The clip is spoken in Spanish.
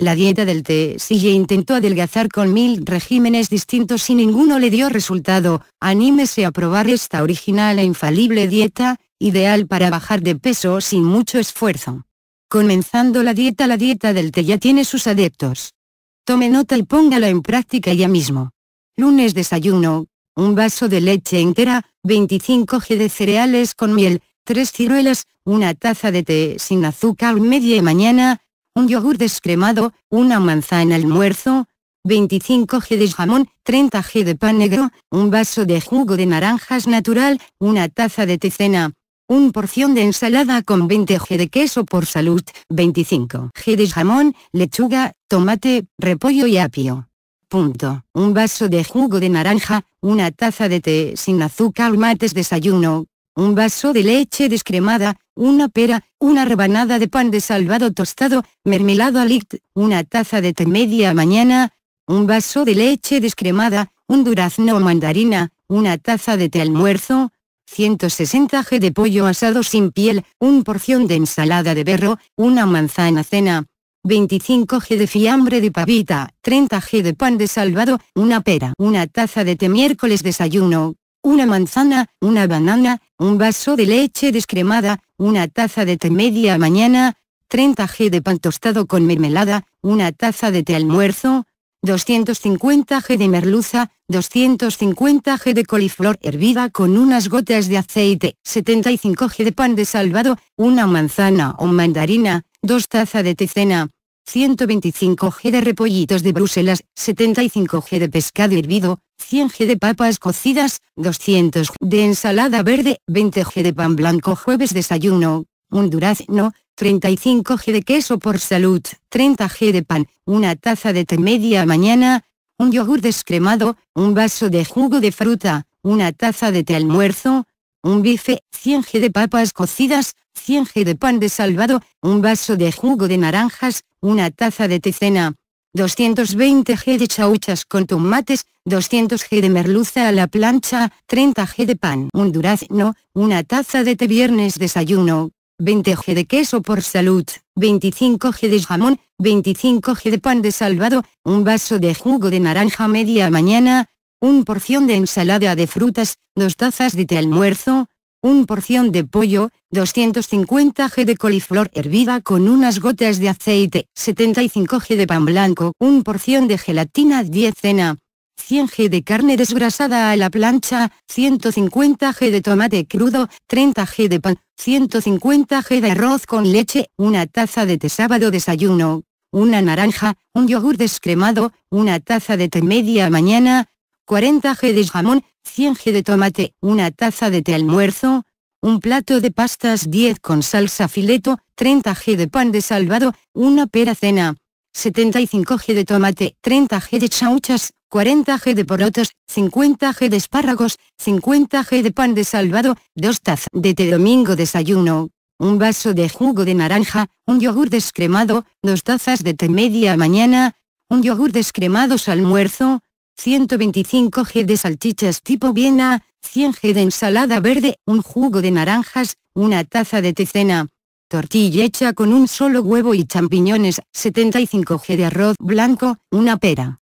La dieta del té sigue intentó adelgazar con mil regímenes distintos y ninguno le dio resultado, anímese a probar esta original e infalible dieta, ideal para bajar de peso sin mucho esfuerzo. Comenzando la dieta La dieta del té ya tiene sus adeptos. Tome nota y póngala en práctica ya mismo. Lunes desayuno, un vaso de leche entera, 25 g de cereales con miel, 3 ciruelas, una taza de té sin azúcar media mañana, un yogur descremado, una manzana almuerzo, 25 g de jamón, 30 g de pan negro, un vaso de jugo de naranjas natural, una taza de tecena, un porción de ensalada con 20 g de queso por salud, 25 g de jamón, lechuga, tomate, repollo y apio. Punto. Un vaso de jugo de naranja, una taza de té sin azúcar mates desayuno, un vaso de leche descremada, una pera, una rebanada de pan de salvado tostado, mermelada alict, una taza de té media mañana, un vaso de leche descremada, un durazno o mandarina, una taza de té almuerzo, 160 g de pollo asado sin piel, un porción de ensalada de berro, una manzana cena, 25 g de fiambre de pavita, 30 g de pan de salvado, una pera, una taza de té miércoles desayuno, una manzana, una banana, un vaso de leche descremada, una taza de té media mañana, 30 g de pan tostado con mermelada, una taza de té almuerzo, 250 g de merluza, 250 g de coliflor hervida con unas gotas de aceite, 75 g de pan de salvado, una manzana o mandarina, dos tazas de tecena, 125G de repollitos de Bruselas, 75G de pescado hervido, 100G de papas cocidas, 200G de ensalada verde, 20G de pan blanco jueves desayuno, un durazno, 35G de queso por salud, 30G de pan, una taza de té media mañana, un yogur descremado, un vaso de jugo de fruta, una taza de té almuerzo, un bife, 100 g de papas cocidas, 100 g de pan de salvado, un vaso de jugo de naranjas, una taza de tecena, 220 g de chauchas con tomates, 200 g de merluza a la plancha, 30 g de pan, un durazno, una taza de té viernes desayuno, 20 g de queso por salud, 25 g de jamón, 25 g de pan de salvado, un vaso de jugo de naranja media mañana, 1 porción de ensalada de frutas, dos tazas de té almuerzo, un porción de pollo, 250 g de coliflor hervida con unas gotas de aceite, 75 g de pan blanco, un porción de gelatina 10 cena, 100 g de carne desgrasada a la plancha, 150 g de tomate crudo, 30 g de pan, 150 g de arroz con leche, una taza de té sábado desayuno, una naranja, un yogur descremado, una taza de té media mañana, 40 g de jamón, 100 g de tomate, una taza de té almuerzo, un plato de pastas 10 con salsa fileto, 30 g de pan de salvado, una pera cena, 75 g de tomate, 30 g de chauchas, 40 g de porotos, 50 g de espárragos, 50 g de pan de salvado, 2 tazas de té domingo desayuno, un vaso de jugo de naranja, un yogur descremado, dos tazas de té media mañana, un yogur descremado almuerzo, 125 g de salchichas tipo Viena, 100 g de ensalada verde, un jugo de naranjas, una taza de tecena, tortilla hecha con un solo huevo y champiñones, 75 g de arroz blanco, una pera.